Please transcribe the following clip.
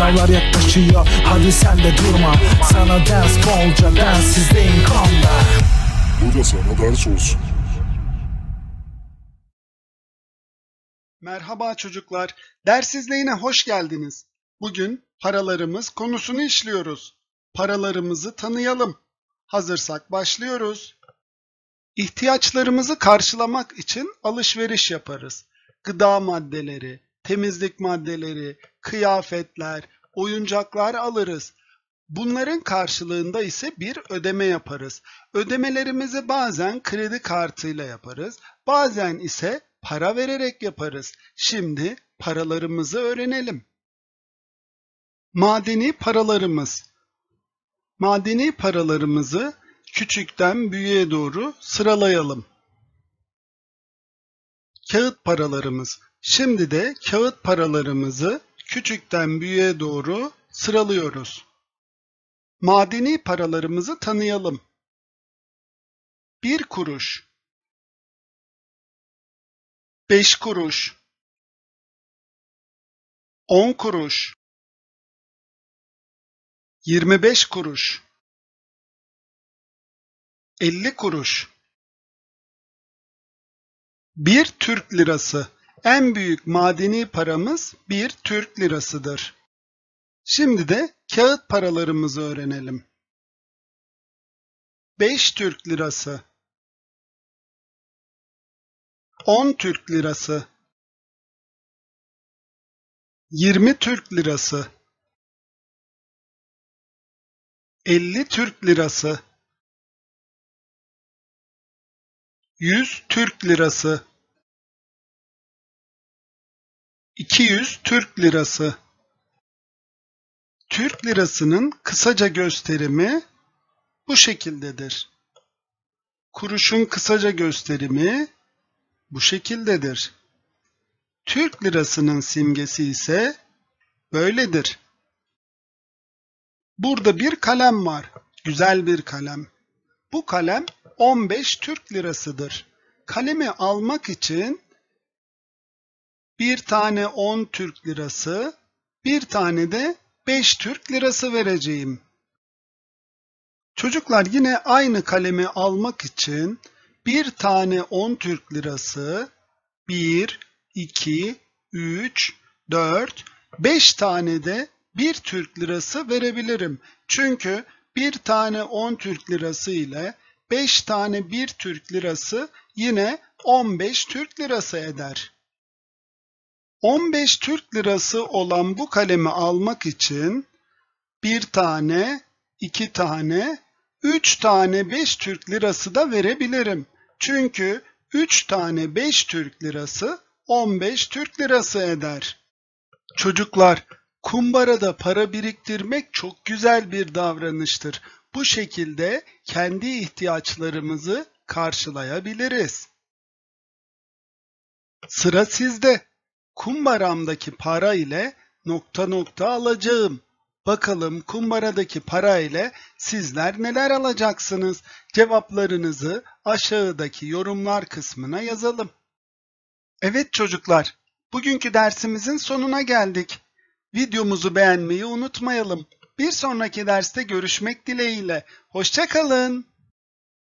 Sınavlar yaklaşıyor hadi sen de durma Sana ders bolca densizdeyim kanla Bu da sana ders olsun Merhaba çocuklar, dersizliğine hoş geldiniz. Bugün paralarımız konusunu işliyoruz. Paralarımızı tanıyalım. Hazırsak başlıyoruz. İhtiyaçlarımızı karşılamak için alışveriş yaparız. Gıda maddeleri, temizlik maddeleri, kıyafetler, oyuncaklar alırız. Bunların karşılığında ise bir ödeme yaparız. Ödemelerimizi bazen kredi kartıyla yaparız, bazen ise para vererek yaparız. Şimdi paralarımızı öğrenelim. Madeni paralarımız Madeni paralarımızı küçükten büyüğe doğru sıralayalım. Kağıt paralarımız Şimdi de kağıt paralarımızı küçükten büyüğe doğru sıralıyoruz. Madeni paralarımızı tanıyalım. 1 kuruş 5 kuruş 10 kuruş 25 kuruş 50 kuruş 1 Türk lirası en büyük madeni paramız bir Türk lirasıdır. Şimdi de kağıt paralarımızı öğrenelim. 5 Türk lirası 10 Türk lirası 20 Türk lirası 50 Türk lirası 100 Türk lirası 200 Türk Lirası Türk Lirasının kısaca gösterimi bu şekildedir. Kuruşun kısaca gösterimi bu şekildedir. Türk Lirasının simgesi ise böyledir. Burada bir kalem var. Güzel bir kalem. Bu kalem 15 Türk Lirasıdır. Kalemi almak için bir tane 10 Türk lirası, bir tane de 5 Türk lirası vereceğim. Çocuklar yine aynı kalemi almak için bir tane 10 Türk lirası, 1, 2, 3, 4, 5 tane de 1 Türk lirası verebilirim. Çünkü bir tane 10 Türk lirası ile 5 tane 1 Türk lirası yine 15 Türk lirası eder. 15 Türk lirası olan bu kalemi almak için bir tane, iki tane, üç tane 5 Türk lirası da verebilirim. Çünkü 3 tane 5 Türk lirası 15 Türk lirası eder. Çocuklar, kumbarada para biriktirmek çok güzel bir davranıştır. Bu şekilde kendi ihtiyaçlarımızı karşılayabiliriz. Sıra sizde kumbaramdaki para ile nokta nokta alacağım. Bakalım kumbaradaki para ile sizler neler alacaksınız? Cevaplarınızı aşağıdaki yorumlar kısmına yazalım. Evet çocuklar, bugünkü dersimizin sonuna geldik. Videomuzu beğenmeyi unutmayalım. Bir sonraki derste görüşmek dileğiyle. Hoşçakalın.